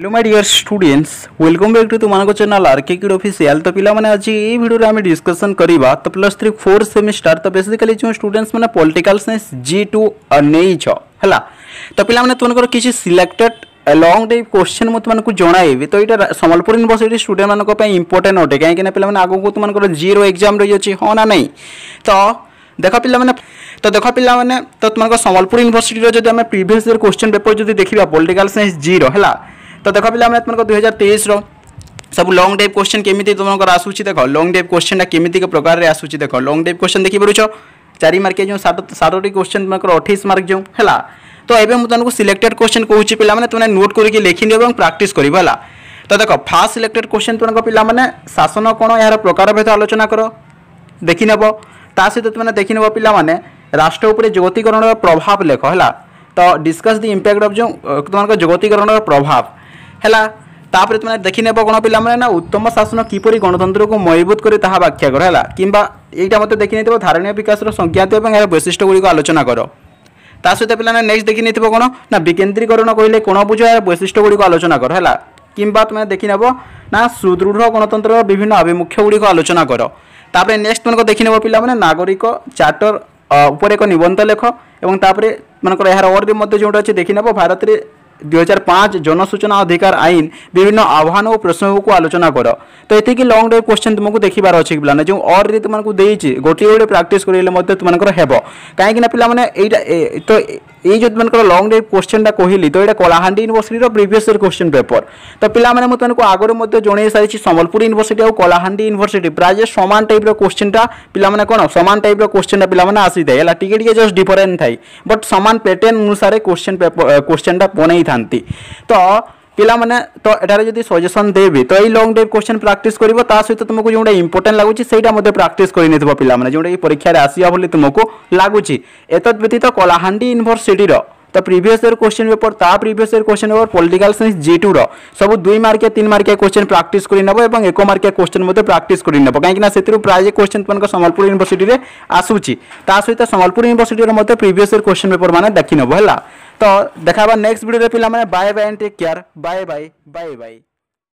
hello my dear students welcome back to তোমার channel আর্কিকিউড official তো পিলামানে আজি এই ভিডিওরে আমি ডিসকসন করিবা তো প্লস থ্রি ফোর সেমিস্টার তো বেসিক্যালি যে স্টুডেন্টস মানে পলিটিকাল সাইন্স জি টু নেইছ হেলা তো পিলামানে তোমার কিছু সিলেক্টেড লং টাইপ কোশ্চেন মু তোমাকে জনাইবি তো এটা সম্বলপুর ইউনিভার্সিটি স্টুডেন্ট মানুষ ইম্পর্টেন্ট অটে কিনা পিলা মানে আগুক তোমার জিরো এক্সাম রয়েছে হ্যাঁ না নাই তো দেখ পিলামানে তো দেখ পিলামানে তো তোমার সম্বলপুর ইউনিভার্সিটির যদি আমি প্রিভিয়াস ইয়ার কোশ্চেন পেপর যদি দেখিবা পলিটিকাল সাইন্স জিরো হেলা ତ ଦେଖ ପିଲା ଆମେ ଆପଣଙ୍କ ଦୁଇ ହଜାର ତେଇଶର ସବୁ ଲଙ୍ଗ୍ ଡେଭ୍ କୋଶ୍ଚିନ୍ କେମିତି ତୁମଙ୍କର ଆସୁଛି ଦେଖ ଲଙ୍ଗ ଡେଭ୍ କୋଶ୍ଚିନ୍ଟା କେମିତି ପ୍ରକାରରେ ଆସୁଛି ଦେଖ ଲଙ୍ଗ ଡେଭ୍ କୋଶ୍ଚିନ୍ ଦେଖିପାରୁଛ ଚାରି ମାର୍କିଆ ଯେଉଁ ସାତଟି କୋଶ୍ଚିନ୍ ତୁମଙ୍କର ଅଠେଇଶ ମାର୍କ ଯେଉଁ ହେଲା ତ ଏବେ ମୁଁ ତୁମକୁ ସିଲେକ୍ଟେଡ୍ କୋଶ୍ଚିନ୍ କହୁଛି ପିଲାମାନେ ତୁମେ ନୋଟ୍ କରିକି ଲେଖିନିଅ ଏବଂ ପ୍ରାକ୍ଟିସ୍ କରିବ ହେଲା ତ ଦେଖ ଫାର୍ଷ୍ଟ ସିଲେକ୍ଟେଡ୍ କୋଶ୍ଚିନ୍ ତୁମଙ୍କ ପିଲାମାନେ ଶାସନ କ'ଣ ଏହାର ପ୍ରକାରଭେଦ ଆଲୋଚନା କର ଦେଖିନେବ ତା ସହିତ ତୁମେ ଦେଖିନେବ ପିଲାମାନେ ରାଷ୍ଟ୍ର ଉପରେ ଯୁଗତୀକରଣର ପ୍ରଭାବ ଲେଖ ହେଲା ତ ଡିସ୍କସ୍ ଦି ଇମ୍ପାକ୍ଟ ଅଫ୍ ଯେଉଁ ତୁମଙ୍କ ଯୁଗତୀକରଣର ପ୍ରଭାବ ହେଲା ତାପରେ ତୁମେ ଦେଖିନେବ କ'ଣ ପିଲାମାନେ ନା ଉତ୍ତମ ଶାସନ କିପରି ଗଣତନ୍ତ୍ରକୁ ମଜବୁତ କରି ତାହା ବ୍ୟାଖ୍ୟା କର ହେଲା କିମ୍ବା ଏଇଟା ମୋତେ ଦେଖିନେଇଥିବ ଧାରଣୀୟ ବିକାଶର ସଂଜ୍ଞାତ ଏବଂ ଏହାର ବୈଶିଷ୍ଟ୍ୟଗୁଡ଼ିକୁ ଆଲୋଚନା କର ତା ସହିତ ପିଲାମାନେ ନେକ୍ସଟ ଦେଖିନେଇଥିବ କ'ଣ ନା ବିକେନ୍ଦ୍ରୀକରଣ କହିଲେ କ'ଣ ବୁଝ ଏହାର ବୈଶିଷ୍ଟ୍ୟଗୁଡ଼ିକୁ ଆଲୋଚନା କର ହେଲା କିମ୍ବା ତୁମେ ଦେଖିନେବ ନା ସୁଦୃଢ଼ ଗଣତନ୍ତ୍ରର ବିଭିନ୍ନ ଆଭିମୁଖ୍ୟଗୁଡ଼ିକୁ ଆଲୋଚନା କର ତାପରେ ନେକ୍ସଟ ମାନଙ୍କ ଦେଖିନେବ ପିଲାମାନେ ନାଗରିକ ଚାର୍ଟର ଉପରେ ଏକ ନିବନ୍ଧ ଲେଖ ଏବଂ ତାପରେ ମାନଙ୍କର ଏହାର ଅର୍ଡର ମଧ୍ୟ ଯେଉଁଟା ଅଛି ଦେଖିନେବ ଭାରତରେ দুই জনসূচনা অধিকার আইন বিভিন্ন আহ্ୱାନ ଓ ପ୍ରସଙ୍ଗକୁ ଆଲୋଚନା କର ତ ଏତିକି ଲଙ୍ଗ୍ ଡ୍ରାଇଭ୍ କୋଶ୍ଚିନ୍ ତୁମକୁ ଦେଖିବାର ଅଛି ପିଲାମାନେ ଯେଉଁ ଅର୍ରେ ତୁମକୁ ଦେଇଛି ଗୋଟିଏ ଗୋଟେ ପ୍ରାକ୍ଟିସ୍ କରିଲେ ମଧ୍ୟ ତୁମମାନଙ୍କର ହେବ କାହିଁକିନା ପିଲାମାନେ ଏଇଟା ତ ଏଇ ଯେଉଁମାନଙ୍କର ଲଙ୍ଗ୍ ଡ୍ରାଇଭ୍ କୋଶ୍ଚିନ୍ଟା କହିଲି ତ ଏଇଟା କଳାହାଣ୍ଡି ୟୁନିଭର୍ସିଟିର ପ୍ରିଭିୟସ୍ ଇୟର୍ କୋଶ୍ଚିନ୍ ପେପର୍ ତ ପିଲାମାନେ ମୁଁ ତୁମକୁ ଆଗରୁ ମଧ୍ୟ ଜଣାଇ ସାରିଛି ସମ୍ବଲପୁର ୟୁନିଭର୍ସିଟି ଆଉ କଳାହାଣ୍ଡି ୟୁନିଭର୍ସିଟି ପ୍ରାୟ ସମାନ ଟାଇପ୍ର କୋଶ୍ଚିନ୍ଟା ପିଲାମାନେ କ'ଣ ସମାନ ଟାଇପ୍ର କୋଶ୍ଚିନ୍ଟା ପିଲାମାନେ ଆସିଥାଏ ହେଲା ଟିକେ ଟିକେ ଜଷ୍ଟ ଡିଫରେଣ୍ଟ ଥାଏ ବଟ୍ ସମାନ ପ୍ୟାଟର୍ନ ଅନୁସାରେ କୋଶ୍ଚିନ୍ ପେପର୍ କୋଶ୍ଚିନ୍ଟା ବନେଇଥାନ୍ତି ତ ପିଲାମାନେ ତ ଏଠାରେ ଯଦି ସଜେସନ୍ ଦେବେ ତ ଏଇ ଲଙ୍ଗ୍ ଡେଭ୍ କ୍ୱେଶ୍ଚନ୍ ପ୍ରାକ୍ଟିସ୍ କରିବ ତା ସହିତ ତୁମକୁ ଯେଉଁଟା ଇମ୍ପୋର୍ଟାଣ୍ଟ ଲାଗୁଛି ସେଇଟା ମଧ୍ୟ ପ୍ରାକ୍ଟିସ୍ କରିନେଇଥିବ ପିଲାମାନେ ଯେଉଁଟାକି ପରୀକ୍ଷାରେ ଆସିବ ବୋଲି ତୁମକୁ ଲାଗୁଛି ଏତଦ୍ ବ୍ୟତୀତ କଳାହାଣ୍ଡି ୟୁନିଭର୍ସିଟିର ତ ପ୍ରିଭିୟସ୍ ଇୟର୍ କୋଶ୍ଚିନ୍ ପେପର୍ ତା previous year question paper political science G ଟୁର ସବୁ ଦୁଇ ମାର୍କିଆ ତିନି ମାର୍କିଆ କୋଶ୍ଚିନ୍ ପ୍ରାକ୍ଟିସ୍ କରି ନେବ ଏବଂ ଏକ ମାର୍କିଆ କୋଶ୍ଚିନ୍ ମଧ୍ୟ ପ୍ରାକ୍ଟିସ୍ କରି ନେବ କାହିଁକିନା ସେଥିରୁ ପ୍ରାୟ କୋଶ୍ଚିନ୍ ତୁମମାନଙ୍କ ସମ୍ବଲପୁର ୟୁନିଭର୍ସିଟିରେ ଆସୁଛି ତା ସହିତ ସମ୍ବଲପୁର ୟୁନିଭର୍ସିଟିର ମଧ୍ୟ ପ୍ରିଭିୟସ୍ ଇୟର୍ କୋଶ୍ଚିନ୍ ପେପର୍ ମାନେ ଦେଖିନେବ ହେଲା ତ ଦେଖା ନେକ୍ସଟ ଭିଡ଼ିଓରେ ପିଲାମାନେ bye bye and take care bye bye bye bye